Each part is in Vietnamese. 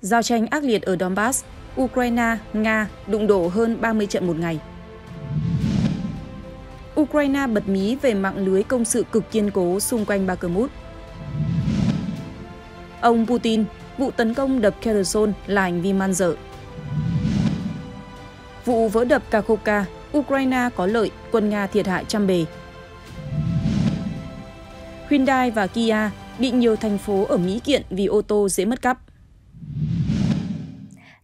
Giao tranh ác liệt ở Donbass, Ukraine, Nga đụng độ hơn 30 trận một ngày. Ukraine bật mí về mạng lưới công sự cực kiên cố xung quanh Bakhmut. Ông Putin, vụ tấn công đập Kherson là hành vi man dợ. Vụ vỡ đập Kakhovka, Ukraine có lợi, quân Nga thiệt hại trăm bề. Hyundai và Kia bị nhiều thành phố ở Mỹ kiện vì ô tô dễ mất cắp.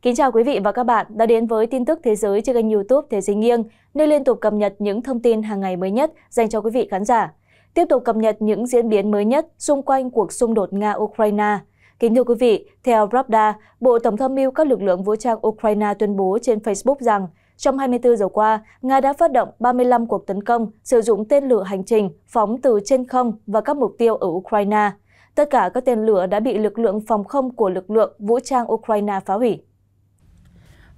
Kính chào quý vị và các bạn đã đến với tin tức thế giới trên kênh youtube Thế giới nghiêng, nơi liên tục cập nhật những thông tin hàng ngày mới nhất dành cho quý vị khán giả. Tiếp tục cập nhật những diễn biến mới nhất xung quanh cuộc xung đột Nga-Ukraine. Kính thưa quý vị, theo Pravda, Bộ Tổng tham mưu các lực lượng vũ trang Ukraine tuyên bố trên Facebook rằng trong 24 giờ qua, Nga đã phát động 35 cuộc tấn công sử dụng tên lửa hành trình phóng từ trên không và các mục tiêu ở Ukraine. Tất cả các tên lửa đã bị lực lượng phòng không của lực lượng vũ trang Ukraine phá hủy.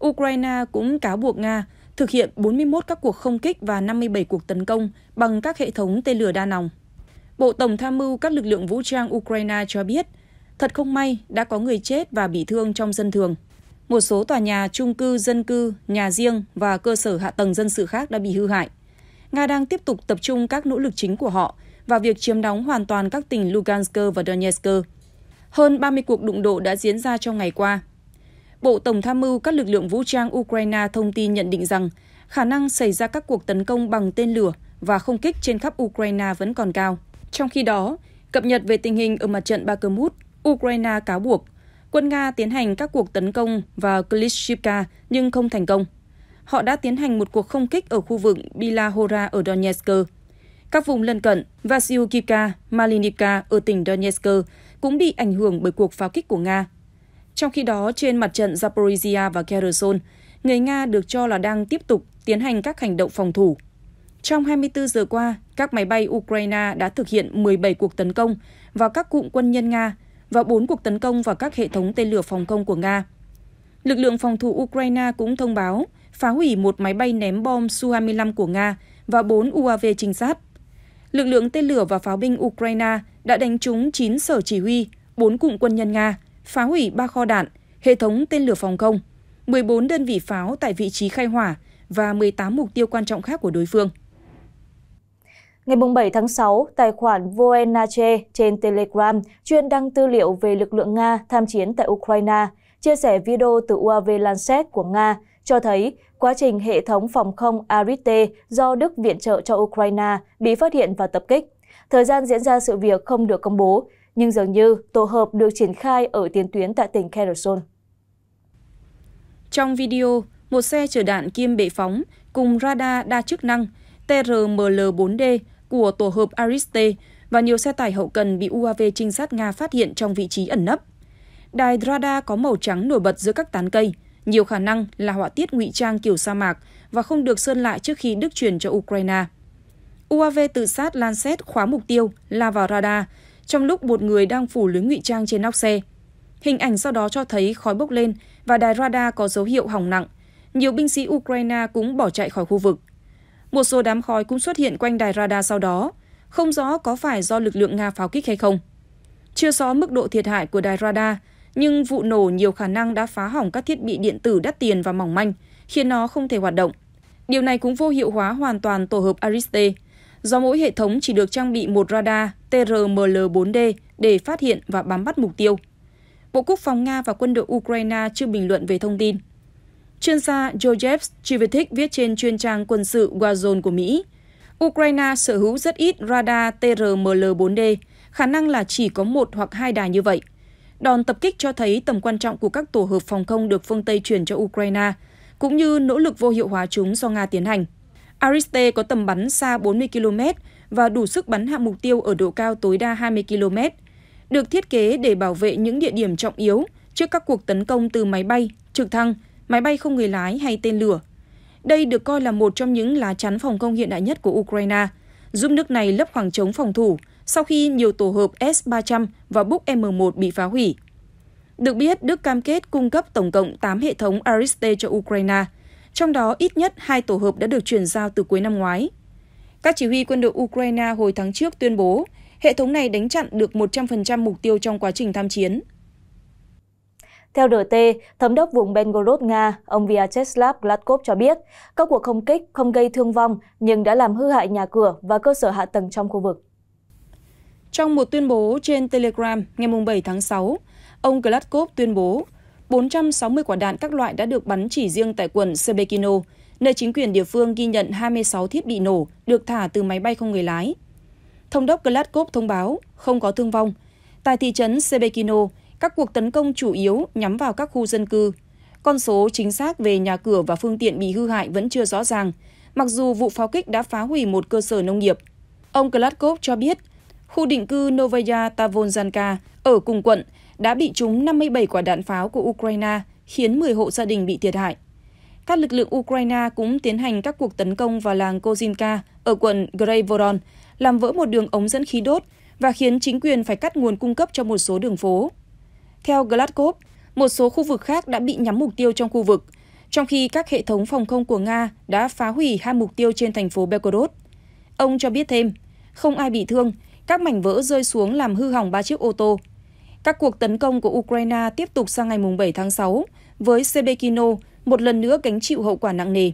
Ukraine cũng cáo buộc Nga thực hiện 41 các cuộc không kích và 57 cuộc tấn công bằng các hệ thống tên lửa đa nòng. Bộ Tổng tham mưu các lực lượng vũ trang Ukraine cho biết, thật không may đã có người chết và bị thương trong dân thường. Một số tòa nhà, chung cư, dân cư, nhà riêng và cơ sở hạ tầng dân sự khác đã bị hư hại. Nga đang tiếp tục tập trung các nỗ lực chính của họ vào việc chiếm đóng hoàn toàn các tỉnh Lugansk và Donetsk. Hơn 30 cuộc đụng độ đã diễn ra trong ngày qua, Bộ Tổng tham mưu các lực lượng vũ trang Ukraine thông tin nhận định rằng khả năng xảy ra các cuộc tấn công bằng tên lửa và không kích trên khắp Ukraine vẫn còn cao. Trong khi đó, cập nhật về tình hình ở mặt trận Bakhmut, Ukraine cáo buộc quân Nga tiến hành các cuộc tấn công vào Klitschivka nhưng không thành công. Họ đã tiến hành một cuộc không kích ở khu vực Bilahora ở Donetsk. Các vùng lân cận Vasilkivka, Malinivka ở tỉnh Donetsk cũng bị ảnh hưởng bởi cuộc pháo kích của Nga trong khi đó, trên mặt trận Zaporizhia và Kherson, người Nga được cho là đang tiếp tục tiến hành các hành động phòng thủ. Trong 24 giờ qua, các máy bay Ukraine đã thực hiện 17 cuộc tấn công vào các cụm quân nhân Nga và 4 cuộc tấn công vào các hệ thống tên lửa phòng không của Nga. Lực lượng phòng thủ Ukraine cũng thông báo phá hủy một máy bay ném bom Su-25 của Nga và 4 UAV trinh sát. Lực lượng tên lửa và pháo binh Ukraine đã đánh trúng 9 sở chỉ huy, 4 cụm quân nhân Nga phá hủy 3 kho đạn, hệ thống tên lửa phòng không, 14 đơn vị pháo tại vị trí khai hỏa và 18 mục tiêu quan trọng khác của đối phương. Ngày 7 tháng 6, tài khoản Voenache trên Telegram chuyên đăng tư liệu về lực lượng Nga tham chiến tại Ukraine, chia sẻ video từ UAV Lancet của Nga cho thấy quá trình hệ thống phòng không Arite do Đức viện trợ cho Ukraine bị phát hiện và tập kích. Thời gian diễn ra sự việc không được công bố, nhưng dường như tổ hợp được triển khai ở tiền tuyến tại tỉnh Kherson. Trong video, một xe chở đạn kiêm bệ phóng cùng radar đa chức năng TRML-4D của tổ hợp Ariste và nhiều xe tải hậu cần bị UAV trinh sát Nga phát hiện trong vị trí ẩn nấp. Đài radar có màu trắng nổi bật giữa các tán cây, nhiều khả năng là họa tiết ngụy trang kiểu sa mạc và không được sơn lại trước khi Đức chuyển cho Ukraine. UAV tự sát Lancet khóa mục tiêu là vào radar trong lúc một người đang phủ lưới ngụy trang trên nóc xe. Hình ảnh sau đó cho thấy khói bốc lên và đài radar có dấu hiệu hỏng nặng. Nhiều binh sĩ Ukraine cũng bỏ chạy khỏi khu vực. Một số đám khói cũng xuất hiện quanh đài radar sau đó, không rõ có phải do lực lượng Nga pháo kích hay không. Chưa rõ mức độ thiệt hại của đài radar, nhưng vụ nổ nhiều khả năng đã phá hỏng các thiết bị điện tử đắt tiền và mỏng manh, khiến nó không thể hoạt động. Điều này cũng vô hiệu hóa hoàn toàn tổ hợp Ariste, do mỗi hệ thống chỉ được trang bị một radar TRML-4D để phát hiện và bám bắt mục tiêu. Bộ Quốc phòng Nga và quân đội Ukraine chưa bình luận về thông tin. Chuyên gia Joseph Chivetic viết trên chuyên trang quân sự Warzone của Mỹ, Ukraine sở hữu rất ít radar TRML-4D, khả năng là chỉ có một hoặc hai đài như vậy. Đòn tập kích cho thấy tầm quan trọng của các tổ hợp phòng không được phương Tây chuyển cho Ukraine, cũng như nỗ lực vô hiệu hóa chúng do Nga tiến hành. Ariste có tầm bắn xa 40 km và đủ sức bắn hạ mục tiêu ở độ cao tối đa 20 km, được thiết kế để bảo vệ những địa điểm trọng yếu trước các cuộc tấn công từ máy bay, trực thăng, máy bay không người lái hay tên lửa. Đây được coi là một trong những lá chắn phòng không hiện đại nhất của Ukraine, giúp nước này lấp khoảng trống phòng thủ sau khi nhiều tổ hợp S-300 và Buk M1 bị phá hủy. Được biết, Đức cam kết cung cấp tổng cộng 8 hệ thống Ariste cho Ukraine – trong đó, ít nhất hai tổ hợp đã được chuyển giao từ cuối năm ngoái. Các chỉ huy quân đội Ukraine hồi tháng trước tuyên bố hệ thống này đánh chặn được 100% mục tiêu trong quá trình tham chiến. Theo RT, Thống đốc vùng Belgorod Nga, ông Vyacheslav Gladkov cho biết, các cuộc không kích không gây thương vong nhưng đã làm hư hại nhà cửa và cơ sở hạ tầng trong khu vực. Trong một tuyên bố trên Telegram ngày 7 tháng 6, ông Gladkov tuyên bố 460 quả đạn các loại đã được bắn chỉ riêng tại quận Sebekino, nơi chính quyền địa phương ghi nhận 26 thiết bị nổ được thả từ máy bay không người lái. Thông đốc Gladkov thông báo không có thương vong. Tại thị trấn Sebekino, các cuộc tấn công chủ yếu nhắm vào các khu dân cư. Con số chính xác về nhà cửa và phương tiện bị hư hại vẫn chưa rõ ràng, mặc dù vụ pháo kích đã phá hủy một cơ sở nông nghiệp. Ông Gladkov cho biết, khu định cư Novaya Tavonzanka ở cùng quận đã bị trúng 57 quả đạn pháo của Ukraine, khiến 10 hộ gia đình bị thiệt hại. Các lực lượng Ukraine cũng tiến hành các cuộc tấn công vào làng Kozinka ở quận Greyvoron, làm vỡ một đường ống dẫn khí đốt và khiến chính quyền phải cắt nguồn cung cấp cho một số đường phố. Theo Gladkov, một số khu vực khác đã bị nhắm mục tiêu trong khu vực, trong khi các hệ thống phòng không của Nga đã phá hủy hai mục tiêu trên thành phố Belgorod. Ông cho biết thêm, không ai bị thương, các mảnh vỡ rơi xuống làm hư hỏng ba chiếc ô tô, các cuộc tấn công của Ukraine tiếp tục sang ngày 7 tháng 6, với Sebekino một lần nữa gánh chịu hậu quả nặng nề.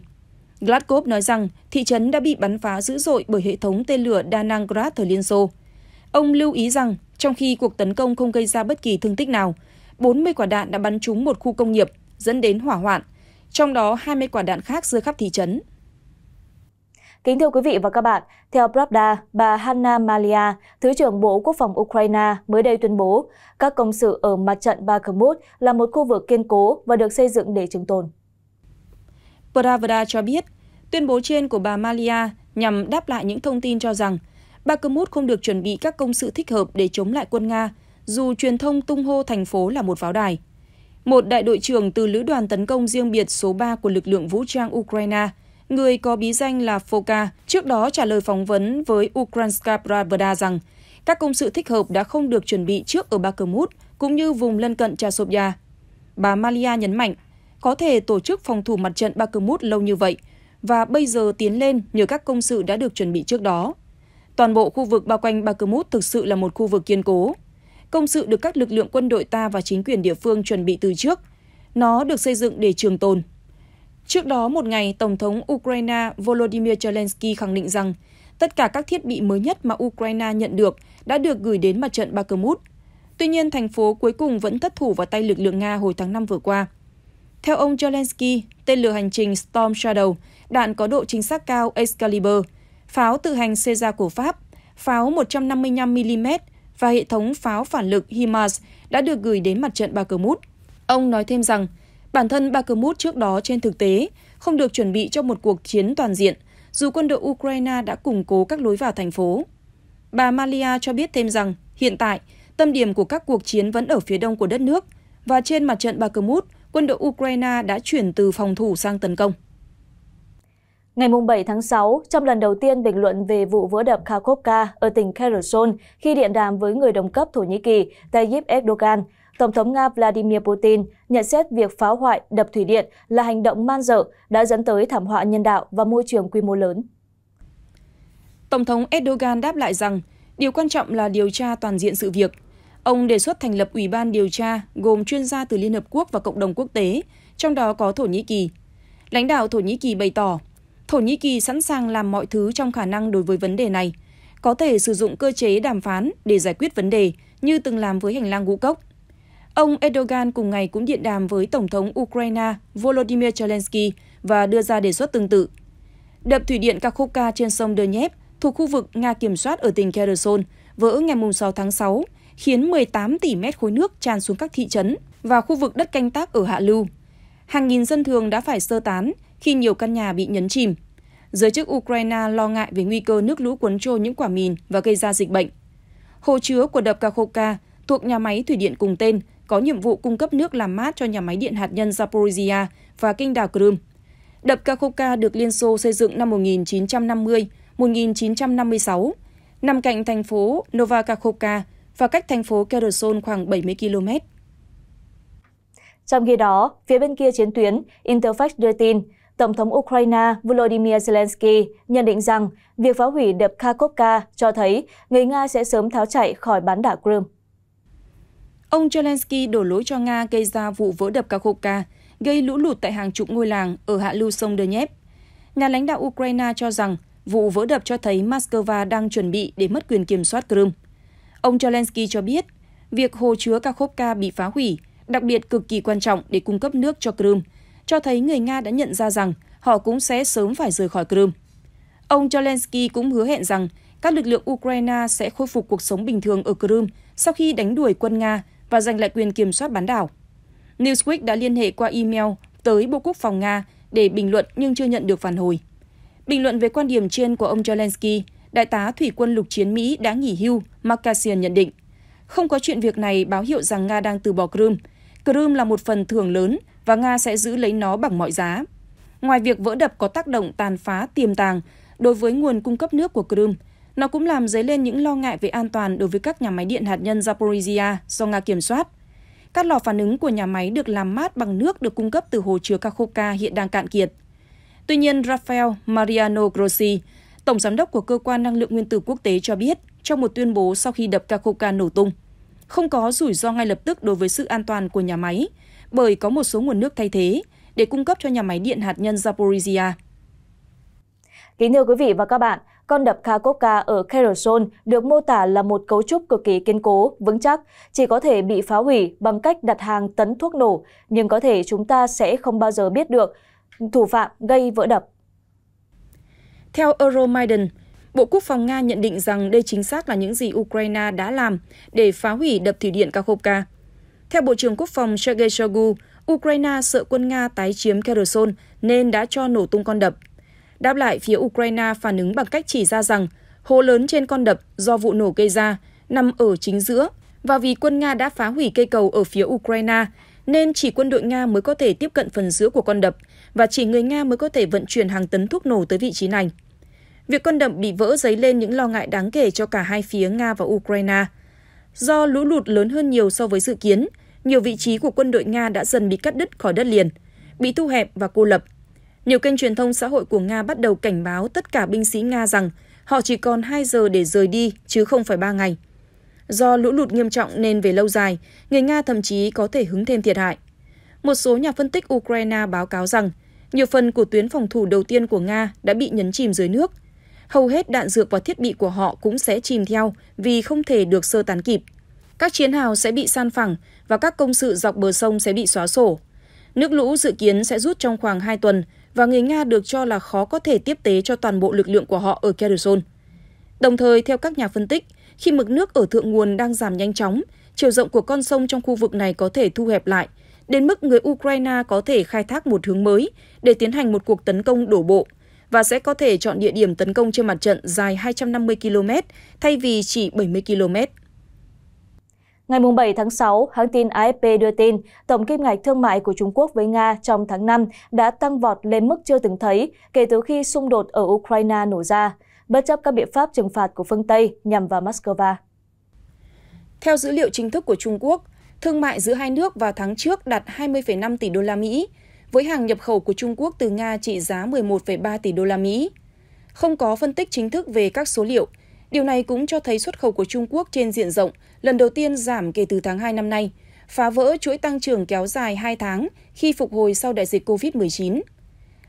Gladkov nói rằng thị trấn đã bị bắn phá dữ dội bởi hệ thống tên lửa đa năng Grad thời Liên Xô. Ông lưu ý rằng, trong khi cuộc tấn công không gây ra bất kỳ thương tích nào, 40 quả đạn đã bắn trúng một khu công nghiệp, dẫn đến hỏa hoạn, trong đó 20 quả đạn khác rơi khắp thị trấn. Kính thưa quý vị và các bạn, theo Pravda, bà Hanna Malia, Thứ trưởng Bộ Quốc phòng Ukraine mới đây tuyên bố các công sự ở mặt trận Bakhmut là một khu vực kiên cố và được xây dựng để trường tồn. Pravda cho biết, tuyên bố trên của bà Malia nhằm đáp lại những thông tin cho rằng Bakhmut không được chuẩn bị các công sự thích hợp để chống lại quân Nga, dù truyền thông tung hô thành phố là một pháo đài. Một đại đội trưởng từ lữ đoàn tấn công riêng biệt số 3 của lực lượng vũ trang Ukraine – người có bí danh là Foka, trước đó trả lời phỏng vấn với Ukrainska Pravda rằng các công sự thích hợp đã không được chuẩn bị trước ở Bakhmut cũng như vùng lân cận Chasovya. Bà Malia nhấn mạnh, có thể tổ chức phòng thủ mặt trận Bakhmut lâu như vậy và bây giờ tiến lên nhờ các công sự đã được chuẩn bị trước đó. Toàn bộ khu vực bao quanh Bakhmut thực sự là một khu vực kiên cố. Công sự được các lực lượng quân đội ta và chính quyền địa phương chuẩn bị từ trước. Nó được xây dựng để trường tồn. Trước đó một ngày, Tổng thống Ukraine Volodymyr Zelensky khẳng định rằng tất cả các thiết bị mới nhất mà Ukraine nhận được đã được gửi đến mặt trận Bakhmut. Tuy nhiên, thành phố cuối cùng vẫn thất thủ vào tay lực lượng Nga hồi tháng 5 vừa qua. Theo ông Zelensky, tên lửa hành trình Storm Shadow, đạn có độ chính xác cao Excalibur, pháo tự hành Caesar của Pháp, pháo 155mm và hệ thống pháo phản lực HIMARS đã được gửi đến mặt trận Bakhmut. Ông nói thêm rằng, Bản thân Bakhmut trước đó trên thực tế không được chuẩn bị cho một cuộc chiến toàn diện, dù quân đội Ukraine đã củng cố các lối vào thành phố. Bà Malia cho biết thêm rằng, hiện tại, tâm điểm của các cuộc chiến vẫn ở phía đông của đất nước, và trên mặt trận Bakhmut, quân đội Ukraine đã chuyển từ phòng thủ sang tấn công. Ngày 7 tháng 6, trong lần đầu tiên bình luận về vụ vỡ đập Kharkovka ở tỉnh Kherson khi điện đàm với người đồng cấp Thổ Nhĩ Kỳ Tayyip Erdogan, Tổng thống Nga Vladimir Putin nhận xét việc phá hoại đập thủy điện là hành động man dợ đã dẫn tới thảm họa nhân đạo và môi trường quy mô lớn. Tổng thống Erdogan đáp lại rằng điều quan trọng là điều tra toàn diện sự việc. Ông đề xuất thành lập ủy ban điều tra gồm chuyên gia từ Liên Hợp Quốc và cộng đồng quốc tế, trong đó có Thổ Nhĩ Kỳ. Lãnh đạo Thổ Nhĩ Kỳ bày tỏ Thổ Nhĩ Kỳ sẵn sàng làm mọi thứ trong khả năng đối với vấn đề này, có thể sử dụng cơ chế đàm phán để giải quyết vấn đề như từng làm với hành lang ngũ cốc. Ông Erdogan cùng ngày cũng điện đàm với Tổng thống Ukraine Volodymyr Zelensky và đưa ra đề xuất tương tự. Đập thủy điện Kakhovka trên sông Donetsk thuộc khu vực Nga kiểm soát ở tỉnh Kherson vỡ ngày 6 tháng 6, khiến 18 tỷ mét khối nước tràn xuống các thị trấn và khu vực đất canh tác ở hạ lưu. Hàng nghìn dân thường đã phải sơ tán khi nhiều căn nhà bị nhấn chìm. Giới chức Ukraine lo ngại về nguy cơ nước lũ cuốn trôi những quả mìn và gây ra dịch bệnh. Hồ chứa của đập Kakhovka thuộc nhà máy thủy điện cùng tên có nhiệm vụ cung cấp nước làm mát cho nhà máy điện hạt nhân Zaporizhia và kênh đảo Crimea. Đập Kakhovka được Liên Xô xây dựng năm 1950-1956, nằm cạnh thành phố Novakakhovka và cách thành phố Kherson khoảng 70 km. Trong khi đó, phía bên kia chiến tuyến, Interfax đưa tin Tổng thống Ukraine Volodymyr Zelensky nhận định rằng việc phá hủy đập Kharkovka cho thấy người Nga sẽ sớm tháo chạy khỏi bán đảo Crimea. Ông Zelensky đổ lỗi cho Nga gây ra vụ vỡ đập Kharkovka, gây lũ lụt tại hàng chục ngôi làng ở hạ lưu sông Donetsk. Nhà lãnh đạo Ukraine cho rằng vụ vỡ đập cho thấy Moscow đang chuẩn bị để mất quyền kiểm soát Crimea. Ông Zelensky cho biết, việc hồ chứa Kakhovka bị phá hủy đặc biệt cực kỳ quan trọng để cung cấp nước cho Crimea cho thấy người Nga đã nhận ra rằng họ cũng sẽ sớm phải rời khỏi Crimea. Ông Zelensky cũng hứa hẹn rằng các lực lượng Ukraine sẽ khôi phục cuộc sống bình thường ở Crimea sau khi đánh đuổi quân Nga và giành lại quyền kiểm soát bán đảo. Newsweek đã liên hệ qua email tới Bộ Quốc phòng Nga để bình luận nhưng chưa nhận được phản hồi. Bình luận về quan điểm trên của ông Zelensky, Đại tá Thủy quân lục chiến Mỹ đã nghỉ hưu, Mark nhận định. Không có chuyện việc này báo hiệu rằng Nga đang từ bỏ Crimea, Crimea là một phần thưởng lớn và Nga sẽ giữ lấy nó bằng mọi giá. Ngoài việc vỡ đập có tác động tàn phá tiềm tàng đối với nguồn cung cấp nước của Crimea, nó cũng làm dấy lên những lo ngại về an toàn đối với các nhà máy điện hạt nhân Zaporizhia do Nga kiểm soát. Các lò phản ứng của nhà máy được làm mát bằng nước được cung cấp từ hồ chứa Kakhovka hiện đang cạn kiệt. Tuy nhiên, Rafael Mariano Grossi, tổng giám đốc của cơ quan năng lượng nguyên tử quốc tế cho biết trong một tuyên bố sau khi đập Kakhovka nổ tung, không có rủi ro ngay lập tức đối với sự an toàn của nhà máy bởi có một số nguồn nước thay thế để cung cấp cho nhà máy điện hạt nhân Zaporizhia. Kính thưa quý vị và các bạn, con đập Kharkovka ở Kherson được mô tả là một cấu trúc cực kỳ kiên cố, vững chắc, chỉ có thể bị phá hủy bằng cách đặt hàng tấn thuốc nổ, nhưng có thể chúng ta sẽ không bao giờ biết được thủ phạm gây vỡ đập. Theo Euromaidan, Bộ Quốc phòng Nga nhận định rằng đây chính xác là những gì Ukraine đã làm để phá hủy đập thủy điện Kakhovka. Theo Bộ trưởng Quốc phòng Sergei Shoigu, Ukraine sợ quân Nga tái chiếm Kherson nên đã cho nổ tung con đập. Đáp lại, phía Ukraine phản ứng bằng cách chỉ ra rằng hố lớn trên con đập do vụ nổ gây ra nằm ở chính giữa và vì quân Nga đã phá hủy cây cầu ở phía Ukraine nên chỉ quân đội Nga mới có thể tiếp cận phần giữa của con đập và chỉ người Nga mới có thể vận chuyển hàng tấn thuốc nổ tới vị trí này. Việc con đập bị vỡ dấy lên những lo ngại đáng kể cho cả hai phía Nga và Ukraine. Do lũ lụt lớn hơn nhiều so với dự kiến, nhiều vị trí của quân đội Nga đã dần bị cắt đứt khỏi đất liền, bị thu hẹp và cô lập. Nhiều kênh truyền thông xã hội của Nga bắt đầu cảnh báo tất cả binh sĩ Nga rằng họ chỉ còn 2 giờ để rời đi chứ không phải 3 ngày. Do lũ lụt nghiêm trọng nên về lâu dài, người Nga thậm chí có thể hứng thêm thiệt hại. Một số nhà phân tích Ukraine báo cáo rằng nhiều phần của tuyến phòng thủ đầu tiên của Nga đã bị nhấn chìm dưới nước hầu hết đạn dược và thiết bị của họ cũng sẽ chìm theo vì không thể được sơ tán kịp. Các chiến hào sẽ bị san phẳng và các công sự dọc bờ sông sẽ bị xóa sổ. Nước lũ dự kiến sẽ rút trong khoảng 2 tuần và người Nga được cho là khó có thể tiếp tế cho toàn bộ lực lượng của họ ở Kherson. Đồng thời, theo các nhà phân tích, khi mực nước ở thượng nguồn đang giảm nhanh chóng, chiều rộng của con sông trong khu vực này có thể thu hẹp lại, đến mức người Ukraine có thể khai thác một hướng mới để tiến hành một cuộc tấn công đổ bộ và sẽ có thể chọn địa điểm tấn công trên mặt trận dài 250 km thay vì chỉ 70 km. Ngày 7 tháng 6, hãng tin AFP đưa tin tổng kim ngạch thương mại của Trung Quốc với Nga trong tháng 5 đã tăng vọt lên mức chưa từng thấy kể từ khi xung đột ở Ukraine nổ ra, bất chấp các biện pháp trừng phạt của phương Tây nhằm vào Moscow. Theo dữ liệu chính thức của Trung Quốc, thương mại giữa hai nước vào tháng trước đạt 20,5 tỷ đô la Mỹ, với hàng nhập khẩu của Trung Quốc từ Nga trị giá 11,3 tỷ đô la Mỹ. Không có phân tích chính thức về các số liệu, điều này cũng cho thấy xuất khẩu của Trung Quốc trên diện rộng lần đầu tiên giảm kể từ tháng 2 năm nay, phá vỡ chuỗi tăng trưởng kéo dài 2 tháng khi phục hồi sau đại dịch COVID-19.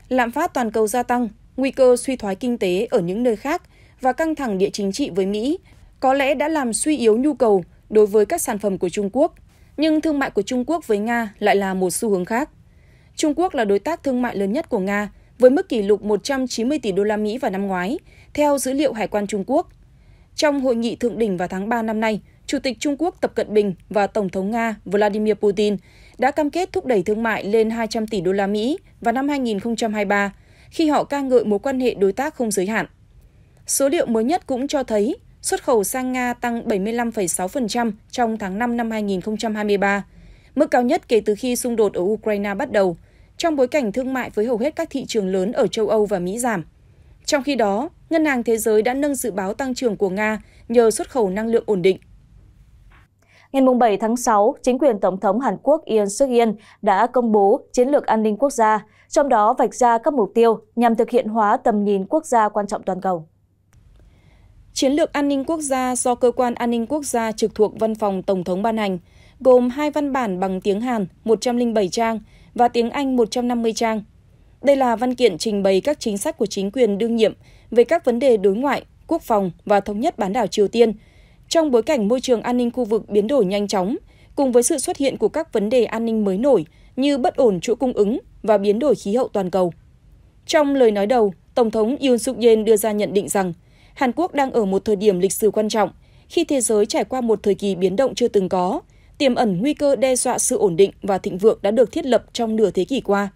Lạm phát toàn cầu gia tăng, nguy cơ suy thoái kinh tế ở những nơi khác và căng thẳng địa chính trị với Mỹ có lẽ đã làm suy yếu nhu cầu đối với các sản phẩm của Trung Quốc, nhưng thương mại của Trung Quốc với Nga lại là một xu hướng khác trung quốc là đối tác thương mại lớn nhất của nga với mức kỷ lục 190 tỷ đô la Mỹ vào năm ngoái, theo dữ liệu Hải quan Trung Quốc. Trong hội nghị thượng đỉnh vào tháng 3 năm nay, Chủ tịch Trung Quốc Tập Cận Bình và Tổng thống Nga Vladimir Putin đã cam kết thúc đẩy thương mại lên 200 tỷ đô la Mỹ vào năm 2023 khi họ ca ngợi mối quan hệ đối tác không giới hạn. Số liệu mới nhất cũng cho thấy xuất khẩu sang Nga tăng 75,6% trong tháng 5 năm 2023 mức cao nhất kể từ khi xung đột ở Ukraine bắt đầu, trong bối cảnh thương mại với hầu hết các thị trường lớn ở châu Âu và Mỹ giảm. Trong khi đó, Ngân hàng Thế giới đã nâng dự báo tăng trưởng của Nga nhờ xuất khẩu năng lượng ổn định. Ngày 7 tháng 6, chính quyền Tổng thống Hàn Quốc Yoon suk yeol đã công bố chiến lược an ninh quốc gia, trong đó vạch ra các mục tiêu nhằm thực hiện hóa tầm nhìn quốc gia quan trọng toàn cầu. Chiến lược an ninh quốc gia do Cơ quan An ninh Quốc gia trực thuộc Văn phòng Tổng thống ban hành – gồm hai văn bản bằng tiếng Hàn 107 trang và tiếng Anh 150 trang. Đây là văn kiện trình bày các chính sách của chính quyền đương nhiệm về các vấn đề đối ngoại, quốc phòng và thống nhất bán đảo Triều Tiên trong bối cảnh môi trường an ninh khu vực biến đổi nhanh chóng cùng với sự xuất hiện của các vấn đề an ninh mới nổi như bất ổn chuỗi cung ứng và biến đổi khí hậu toàn cầu. Trong lời nói đầu, Tổng thống Yoon suk yeol đưa ra nhận định rằng Hàn Quốc đang ở một thời điểm lịch sử quan trọng khi thế giới trải qua một thời kỳ biến động chưa từng có tiềm ẩn nguy cơ đe dọa sự ổn định và thịnh vượng đã được thiết lập trong nửa thế kỷ qua.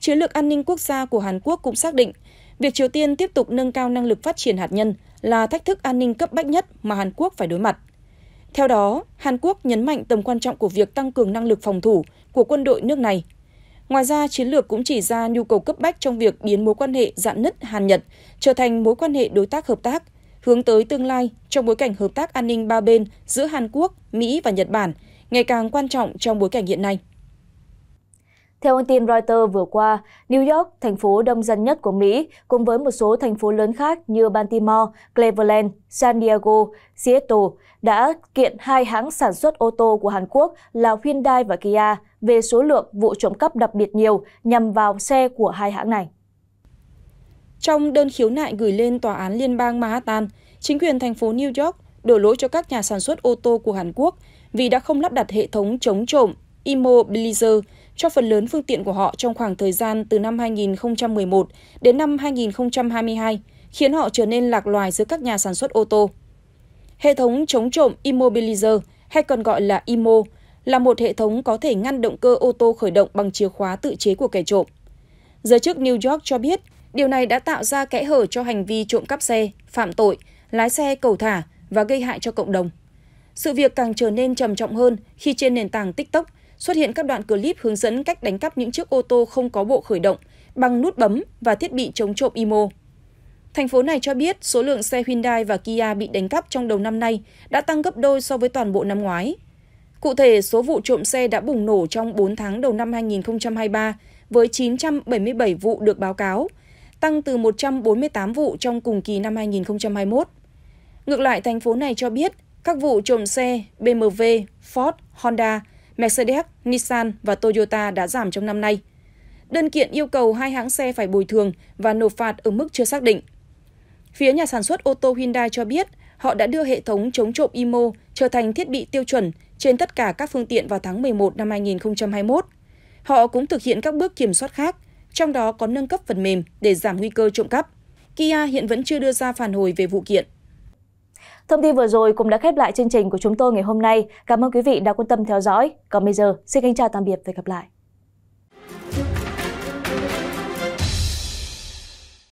Chiến lược an ninh quốc gia của Hàn Quốc cũng xác định, việc Triều Tiên tiếp tục nâng cao năng lực phát triển hạt nhân là thách thức an ninh cấp bách nhất mà Hàn Quốc phải đối mặt. Theo đó, Hàn Quốc nhấn mạnh tầm quan trọng của việc tăng cường năng lực phòng thủ của quân đội nước này. Ngoài ra, chiến lược cũng chỉ ra nhu cầu cấp bách trong việc biến mối quan hệ dạn nứt Hàn-Nhật trở thành mối quan hệ đối tác hợp tác hướng tới tương lai trong bối cảnh hợp tác an ninh ba bên giữa Hàn Quốc, Mỹ và Nhật Bản ngày càng quan trọng trong bối cảnh hiện nay. Theo thông tin Reuters vừa qua, New York, thành phố đông dân nhất của Mỹ, cùng với một số thành phố lớn khác như Baltimore, Cleveland, San Diego, Seattle, đã kiện hai hãng sản xuất ô tô của Hàn Quốc là Hyundai và Kia về số lượng vụ trộm cắp đặc biệt nhiều nhằm vào xe của hai hãng này. Trong đơn khiếu nại gửi lên Tòa án Liên bang Manhattan, chính quyền thành phố New York đổ lỗi cho các nhà sản xuất ô tô của Hàn Quốc vì đã không lắp đặt hệ thống chống trộm Immobilizer cho phần lớn phương tiện của họ trong khoảng thời gian từ năm 2011 đến năm 2022, khiến họ trở nên lạc loài giữa các nhà sản xuất ô tô. Hệ thống chống trộm Immobilizer, hay còn gọi là IMO, là một hệ thống có thể ngăn động cơ ô tô khởi động bằng chìa khóa tự chế của kẻ trộm. Giới chức New York cho biết Điều này đã tạo ra kẽ hở cho hành vi trộm cắp xe, phạm tội, lái xe cầu thả và gây hại cho cộng đồng. Sự việc càng trở nên trầm trọng hơn khi trên nền tảng TikTok xuất hiện các đoạn clip hướng dẫn cách đánh cắp những chiếc ô tô không có bộ khởi động bằng nút bấm và thiết bị chống trộm IMO. Thành phố này cho biết số lượng xe Hyundai và Kia bị đánh cắp trong đầu năm nay đã tăng gấp đôi so với toàn bộ năm ngoái. Cụ thể, số vụ trộm xe đã bùng nổ trong 4 tháng đầu năm 2023 với 977 vụ được báo cáo, tăng từ 148 vụ trong cùng kỳ năm 2021. Ngược lại, thành phố này cho biết các vụ trộm xe BMW, Ford, Honda, Mercedes, Nissan và Toyota đã giảm trong năm nay. Đơn kiện yêu cầu hai hãng xe phải bồi thường và nộp phạt ở mức chưa xác định. Phía nhà sản xuất ô tô Hyundai cho biết họ đã đưa hệ thống chống trộm IMO trở thành thiết bị tiêu chuẩn trên tất cả các phương tiện vào tháng 11 năm 2021. Họ cũng thực hiện các bước kiểm soát khác – trong đó có nâng cấp phần mềm để giảm nguy cơ trộm cắp. Kia hiện vẫn chưa đưa ra phản hồi về vụ kiện. Thông tin vừa rồi cũng đã khép lại chương trình của chúng tôi ngày hôm nay. Cảm ơn quý vị đã quan tâm theo dõi. Còn bây giờ, xin kính chào tạm biệt và gặp lại.